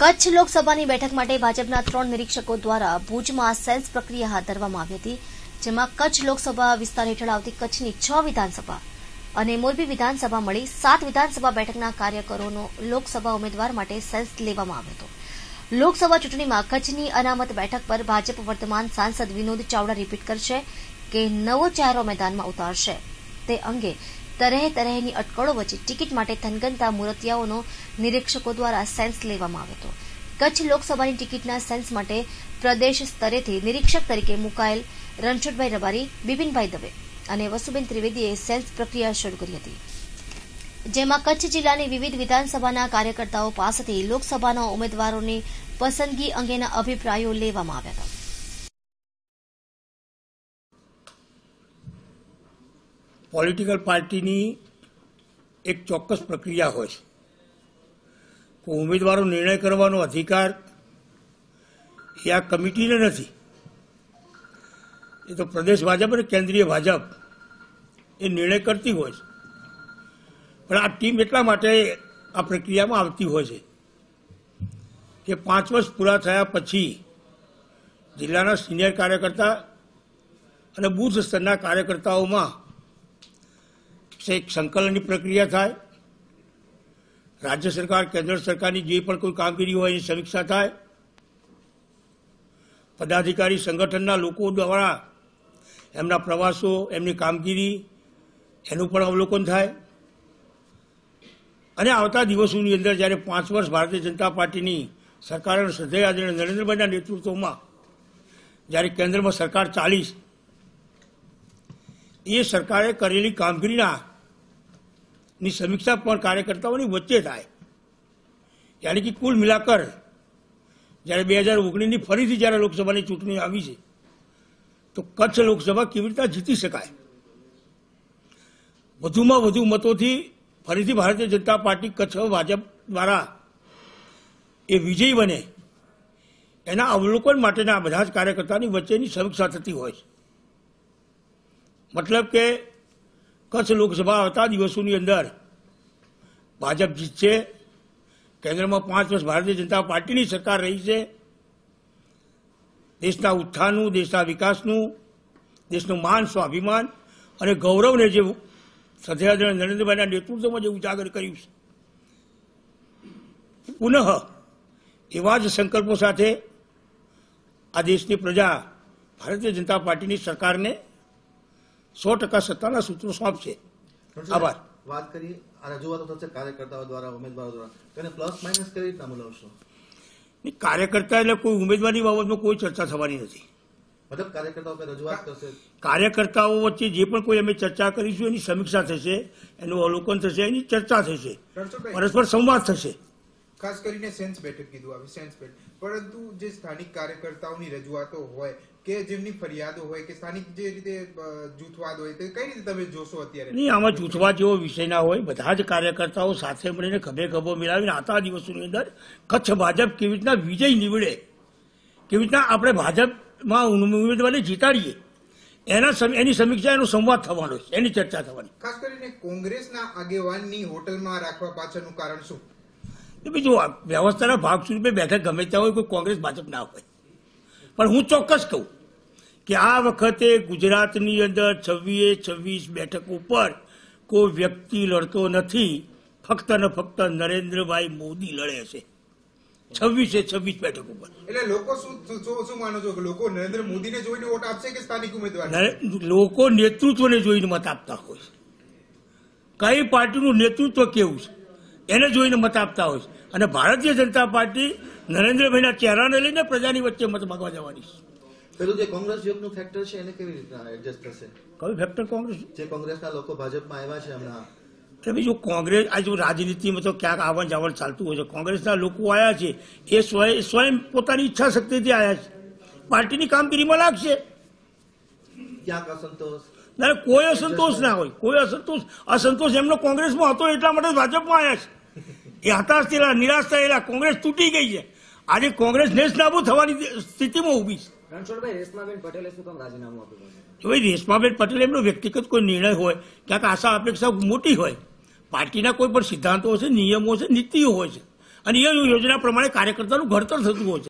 કચ્છ લોકસભાની બેઠક માટે ભાજપના ત્રણ નિરીક્ષકો દ્વારા ભુજમાં સેલ્સ પ્રક્રિયા હાથ ધરવામાં આવી હતી જેમાં કચ્છ લોકસભા વિસ્તાર હેઠળ આવતી કચ્છની છ વિધાનસભા અને મોરબી વિધાનસભા મળી સાત વિધાનસભા બેઠકના કાર્યકરોનો લોકસભા ઉમેદવાર માટે સેલ્સ લેવામાં આવ્યો હતો લોકસભા ચૂંટણીમાં કચ્છની અનામત બેઠક પર ભાજપ વર્તમાન સાંસદ વિનોદ ચાવડા રિપીટ કરશે કે નવો ચહેરો મેદાનમાં ઉતારશે તે અંગે તરહે તરહેની અટકળો વચ્ચે ટિકિટ માટે થનગનતા મુરતિયાઓનો નિરીક્ષકો દ્વારા સેન્સ લેવામાં આવ્યો હતો કચ્છ લોકસભાની ટિકિટના સેન્સ માટે પ્રદેશ સ્તરેથી નિરીક્ષક તરીકે મુકાયેલ રણછોડભાઈ રબારી બિપિનભાઈ દવે અને વસુબેન ત્રિવેદીએ સેન્સ પ્રક્રિયા શરૂ કરી હતી જેમાં કચ્છ જિલ્લાની વિવિધ વિધાનસભાના કાર્યકર્તાઓ પાસેથી લોકસભાના ઉમેદવારોની પસંદગી અંગેના અભિપ્રાયો લેવામાં આવ્યા હતા પોલિટિકલ પાર્ટીની એક ચોક્કસ પ્રક્રિયા હોય છે ઉમેદવારો નિર્ણય કરવાનો અધિકાર એ આ કમિટીને નથી એ તો પ્રદેશ ભાજપ અને કેન્દ્રીય ભાજપ એ નિર્ણય કરતી હોય છે પણ આ ટીમ એટલા માટે આ પ્રક્રિયામાં આવતી હોય છે કે પાંચ વર્ષ પૂરા થયા પછી જિલ્લાના સિનિયર કાર્યકર્તા અને બુથ સ્તરના કાર્યકર્તાઓમાં સે એક સંકલનની પ્રક્રિયા થાય રાજ્ય સરકાર કેન્દ્ર સરકારની જે પણ કોઈ કામગીરી હોય એની સમીક્ષા થાય પદાધિકારી સંગઠનના લોકો દ્વારા એમના પ્રવાસો એમની કામગીરી એનું પણ અવલોકન થાય અને આવતા દિવસોની અંદર જ્યારે પાંચ વર્ષ ભારતીય જનતા પાર્ટીની સરકાર શ્રદ્ધેય આદરણીય નરેન્દ્રભાઈના નેતૃત્વમાં જ્યારે કેન્દ્રમાં સરકાર ચાલીશ એ સરકારે કરેલી કામગીરીના ની સમીક્ષા પણ કાર્યકર્તાઓની વચ્ચે થાય યાની કે કુલ મિલાકર જ્યારે બે હજાર ઓગણીસની ફરીથી જ્યારે લોકસભાની ચૂંટણી આવી છે તો કચ્છ લોકસભા કેવી રીતે જીતી શકાય વધુમાં વધુ મતોથી ફરીથી ભારતીય જનતા પાર્ટી કચ્છ ભાજપ દ્વારા એ વિજયી બને એના અવલોકન માટેના બધા જ કાર્યકર્તાની વચ્ચેની સમીક્ષા થતી હોય છે મતલબ કે કચ્છ લોકસભા હતા દિવસોની અંદર ભાજપ જીતશે કેન્દ્રમાં પાંચ વર્ષ ભારતીય જનતા પાર્ટીની સરકાર રહી છે દેશના ઉત્થાનનું દેશના વિકાસનું દેશનું માન સ્વાભિમાન અને ગૌરવને જે સધ્યાદ્ર નરેન્દ્રભાઈના નેતૃત્વમાં જે ઉજાગર કર્યું છે પુનઃ એવા જ સંકલ્પો સાથે આ દેશની પ્રજા ભારતીય જનતા પાર્ટીની સરકારને સો ટકા સત્તાના સૂત્રો સોંપશે આભાર વાત કરીએ આ રજૂઆતો થશે કાર્યકર્તાઓ દ્વારા ઉમેદવારો દ્વારા તેને પ્લસ માઇનસ કઈ રીતના બોલાવશો કાર્યકર્તા એટલે કોઈ ઉમેદવારની બાબતમાં કોઈ ચર્ચા થવાની નથી મતલબ કાર્યકર્તાઓ રજૂઆત કરશે કાર્યકર્તાઓ વચ્ચે જે પણ કોઈ અમે ચર્ચા કરીશું એની સમીક્ષા થશે એનું અવલોકન થશે એની ચર્ચા થશે પરસ્પર સંવાદ થશે ખાસ કરીને સેન્સ બેઠક કીધું આવે સેન્સ બેઠક પરંતુ જે સ્થાનિક કાર્યકર્તાઓની રજૂઆતો હોય કે જેમની ફરિયાદો હોય કે સ્થાનિક જે રીતે જૂથવાદ હોય તે કઈ રીતે તમે જોશો અત્યારે નહીં આમાં જૂથવાદ જેવો વિષય ના હોય બધા જ કાર્યકર્તાઓ સાથે મળીને ખભે ખભો મિલાવીને આતા દિવસોની અંદર કચ્છ ભાજપ કેવી રીતના વિજય નીવડે કેવી રીતના આપણે ભાજપમાં ઉમેદવારને જીતાડીએ એના એની સમીક્ષા એનો સંવાદ થવાનો છે એની ચર્ચા થવાની ખાસ કરીને કોંગ્રેસના આગેવાનની હોટલમાં રાખવા પાછળનું કારણ શું કે જો વ્યવસ્થાના ભાગ સ્વરૂપે બેઠક ગમે ત્યાં હોય કોઈ કોંગ્રેસ ભાજપ ના હોય પણ હું ચોક્કસ કહું કે આ વખતે ગુજરાતની અંદર છવ્વીસે છવ્વીસ બેઠક ઉપર કોઈ વ્યક્તિ લડતો નથી ફક્ત ને ફક્ત નરેન્દ્રભાઈ મોદી લડે છે છવ્વીસે છવ્વીસ બેઠક ઉપર એટલે લોકો શું માનો છો લોકો નરેન્દ્ર મોદીને જોઈને વોટ આપશે કે સ્થાનિક ઉમેદવાર લોકો નેતૃત્વને જોઈને મત આપતા હોય કઈ પાર્ટીનું નેતૃત્વ કેવું છે એને જોઈને મત આપતા હોય છે અને ભારતીય જનતા પાર્ટી નરેન્દ્રભાઈના ચહેરાને લઈને પ્રજાની વચ્ચે મત માગવા જવાની છે પેલું જે કોંગ્રેસ યોગનું ફેક્ટર છે એને કેવી રીતના એડજસ્ટ થશે કયું ફેક્ટર કોંગ્રેસ જે કોંગ્રેસના લોકો ભાજપમાં આવ્યા છે હમણાં તમે જો કોંગ્રેસ આ જો રાજનીતિમાં તો ક્યાંક આવન જાવન ચાલતું હોય છે કોંગ્રેસના લોકો આવ્યા છે એ સ્વયં સ્વયં પોતાની ઈચ્છા શક્તિથી આવ્યા છે પાર્ટીની કામગીરીમાં લાગશે ક્યાંક અસંતોષ ત્યારે કોઈ અસંતોષ ના હોય કોઈ અસંતોષ અસંતોષ એમનો કોંગ્રેસમાં હતો એટલા માટે ભાજપમાં આવ્યા છે એ હતાશ થયેલા નિરાશ થયેલા કોંગ્રેસ તૂટી ગઈ છે આજે કોંગ્રેસ નેસ નાબૂદ થવાની સ્થિતિમાં ઉભી છે હવે રેશમાબેન પટેલ એમનો વ્યક્તિગત કોઈ નિર્ણય હોય ક્યાંક આશા અપેક્ષા મોટી હોય પાર્ટીના કોઈ પણ સિદ્ધાંતો હશે નિયમો હશે નીતિઓ હોય છે અને એ યોજના પ્રમાણે કાર્યકર્તાનું ઘડતર થતું હોય છે